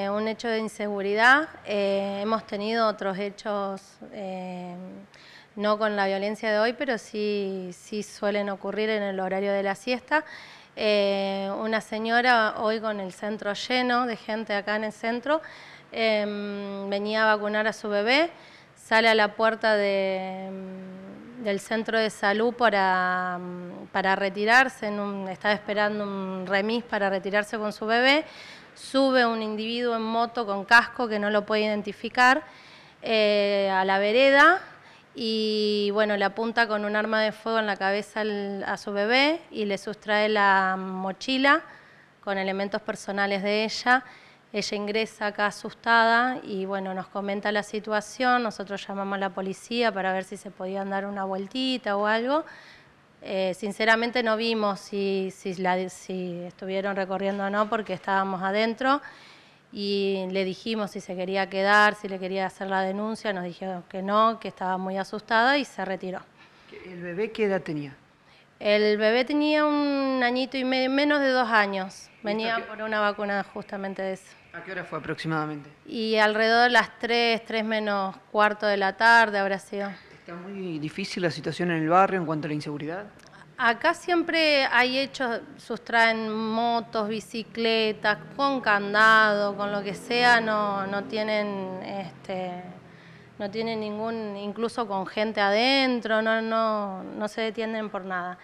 Eh, un hecho de inseguridad, eh, hemos tenido otros hechos, eh, no con la violencia de hoy, pero sí, sí suelen ocurrir en el horario de la siesta. una señora hoy con el centro lleno de gente acá en el centro, venía a vacunar a su bebé, sale a la puerta de del centro de salud para, mm, retirarse, estaba esperando un remis para retirarse con su bebé, sube un individuo en moto con casco que no lo puede identificar eh, a la vereda y bueno, le apunta con un arma de fuego en la cabeza a su bebé y le sustrae la mochila con elementos personales de ella. Ella ingresa acá asustada y bueno, nos comenta la situación, nosotros llamamos a la policía para ver si se podían dar una vueltita o algo. Eh, sinceramente no vimos si, si estuvieron recorriendo o no porque estábamos adentro y le dijimos si se quería quedar, si le quería hacer la denuncia, nos dijeron que no, que estaba muy asustada y se retiró. ¿El bebé qué edad tenía? El bebé tenía un añito y medio, menos de dos años. Venía por una vacuna justamente de eso. ¿A qué hora fue aproximadamente? Y alrededor de las 3, 3 menos cuarto de la tarde habrá sido. ¿Está muy difícil la situación en el barrio en cuanto a la inseguridad? Acá siempre hay hechos, sustraen motos, bicicletas, con candado, con lo que sea, no, no tienen este, no tiene ningún, incluso con gente adentro, no, no, no se detienen por nada.